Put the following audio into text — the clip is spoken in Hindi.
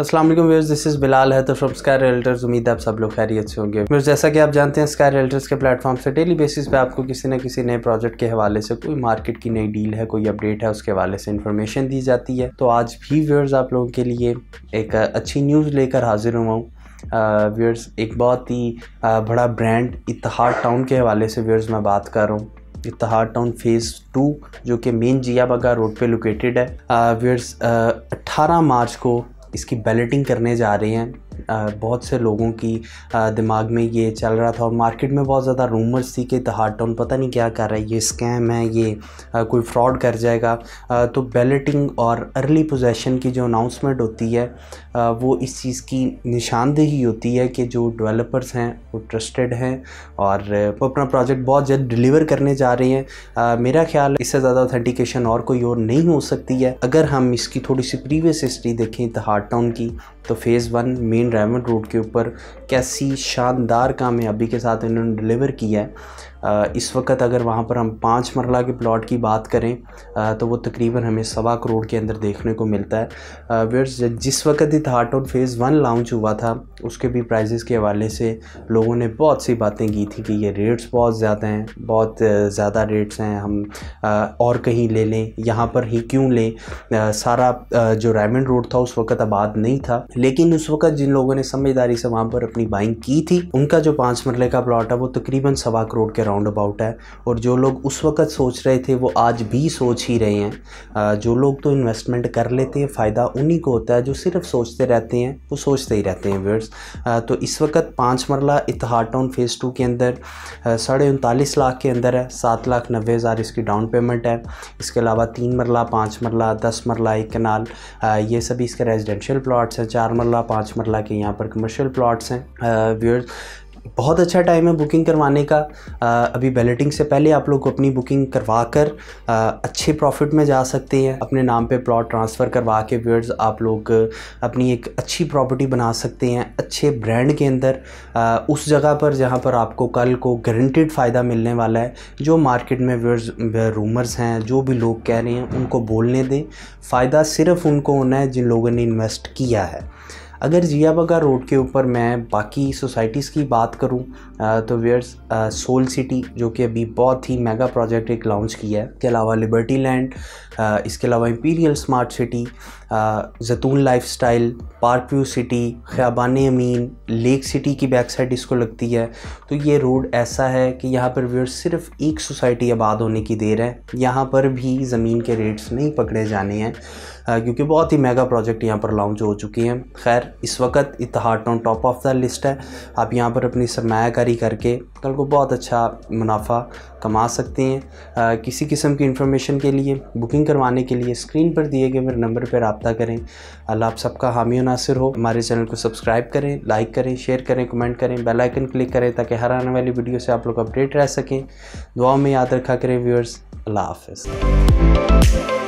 Aslam viewers this is Bilal तो फ्रॉम स्काय रियल्टर्स उम्मीद है आप सब लोग खैरियत से होंगे व्यूर्स जैसा कि आप जानते हैं स्काय रेल्टर्स के प्लेटफॉर्म से डेली बेसिस पे आपको किसी न किसी नए प्रोजेक्ट के हवाले से कोई मार्केट की नई डील है कोई अपडेट है उसके हवाले से इन्फॉर्मेशन दी जाती है तो आज भी व्यवर्स आप लोगों के लिए एक अच्छी न्यूज़ लेकर हाजिर हुआ हूँ व्यूर्स एक बहुत ही बड़ा ब्रांड इतिहाद टाउन के हवाले से व्यूर्स मैं बात कर रहा हूँ इतिहाद टाउन फेज़ टू जो कि मेन जिया बगा रोड पे लोकेटेड है व्यूर्स अट्ठारह मार्च को इसकी बैलेटिंग करने जा रहे हैं बहुत से लोगों की दिमाग में ये चल रहा था और मार्केट में बहुत ज़्यादा रूमर्स थी कि द हार्ट टाउन पता नहीं क्या कर रहा है ये स्कैम है ये कोई फ्रॉड कर जाएगा तो बैलेटिंग और अर्ली पोजेसन की जो अनाउंसमेंट होती है वो इस चीज़ की निशानदेही होती है कि जो डेवलपर्स हैं वो ट्रस्टेड हैं और वो अपना प्रोजेक्ट बहुत जल्द डिलीवर करने जा रहे हैं मेरा ख्याल इससे ज़्यादा ऑथेंटिकेशन और कोई और नहीं हो सकती है अगर हम इसकी थोड़ी सी प्रीवियस हिस्ट्री देखें द हार्ट टाउन की तो फ़ेज़ वन मेन रेमन रोड के ऊपर कैसी शानदार कामयाबी के साथ इन्होंने डिलीवर किया है इस वक्त अगर वहाँ पर हम पाँच मरला के प्लॉट की बात करें तो वो तकरीबन हमें सवा करोड़ के अंदर देखने को मिलता है वेयर्स जिस वक्त ही थाट और फेज़ वन लॉन्च हुआ था उसके भी प्राइजेस के हवाले से लोगों ने बहुत सी बातें की थी कि ये रेट्स बहुत ज़्यादा हैं बहुत ज़्यादा रेट्स हैं हम और कहीं ले लें यहाँ पर ही क्यों लें सारा जो रायमंड रोड था उस वक्त आबाद नहीं था लेकिन उस वक्त जिन लोगों ने समझदारी से वहाँ पर अपनी बाइंग की थी उनका जो पाँच मरले का प्लाट है वो तकरीबन सवा करोड़ के राउंड अबाउट है और जो लोग उस वक्त सोच रहे थे वो आज भी सोच ही रहे हैं जो लोग तो इन्वेस्टमेंट कर लेते हैं फ़ायदा उन्हीं को होता है जो सिर्फ सोचते रहते हैं वो सोचते ही रहते हैं व्यूअर्स तो इस वक्त पाँच मरला इतिहाद टाउन फेज़ टू के अंदर साढ़े उनतालीस लाख के अंदर है सात लाख नब्बे हज़ार इसकी डाउन पेमेंट है इसके अलावा तीन मरला पाँच मरला दस मरला एक कनाल ये सभी इसके रेजिडेंशियल प्लाट्स हैं चार मरला पाँच मरला के यहाँ पर कमर्शियल प्लाट्स हैं व्यूअर्स बहुत अच्छा टाइम है बुकिंग करवाने का अभी बैलेटिंग से पहले आप लोग अपनी बुकिंग करवा कर अच्छे प्रॉफिट में जा सकते हैं अपने नाम पे प्लॉट ट्रांसफ़र करवा के व्यूअर्स आप लोग अपनी एक अच्छी प्रॉपर्टी बना सकते हैं अच्छे ब्रांड के अंदर उस जगह पर जहाँ पर आपको कल को गारंटेड फ़ायदा मिलने वाला है जो मार्केट में व्यूअर्स रूमर्स हैं जो भी लोग कह रहे हैं उनको बोलने दें फ़ायदा सिर्फ उनको होना है जिन लोगों ने इन्वेस्ट किया है अगर जिया बगा रोड के ऊपर मैं बाकी सोसाइटीज़ की बात करूँ तो वेयर्स सोल सिटी जो कि अभी बहुत ही मेगा प्रोजेक्ट एक लॉन्च किया है इसके अलावा लिबर्टी लैंड इसके अलावा इम्पीरियल स्मार्ट सिटी जैतून life style park view city ख्याबान अमीन लेक सिटी की बैक साइड इसको लगती है तो ये रोड ऐसा है कि यहाँ पर व्यर्स सिर्फ एक सोसाइटी आबाद होने की देर है यहाँ पर भी ज़मीन के रेट्स नहीं पकड़े जाने हैं क्योंकि बहुत ही मेगा प्रोजेक्ट यहाँ पर लॉन्च हो चुके हैं खैर इस वक्त इतिहाट on top of the list है आप यहाँ पर अपनी सरमाकारी करके कल को बहुत अच्छा मुनाफा कमा सकते हैं किसी किस्म की इन्फॉर्मेशन के लिए बुकिंग करवाने के लिए स्क्रीन पर दिए गए मेरे नंबर पर रबता करें अल्लाह आप सबका हामी नासिर हो हमारे चैनल को सब्सक्राइब करें लाइक करें शेयर करें कमेंट करें बेल आइकन क्लिक करें ताकि हर आने वाली वीडियो से आप लोग अपडेट रह सकें दुआ में याद रखा करें व्यूअर्स अल्लाह हाफ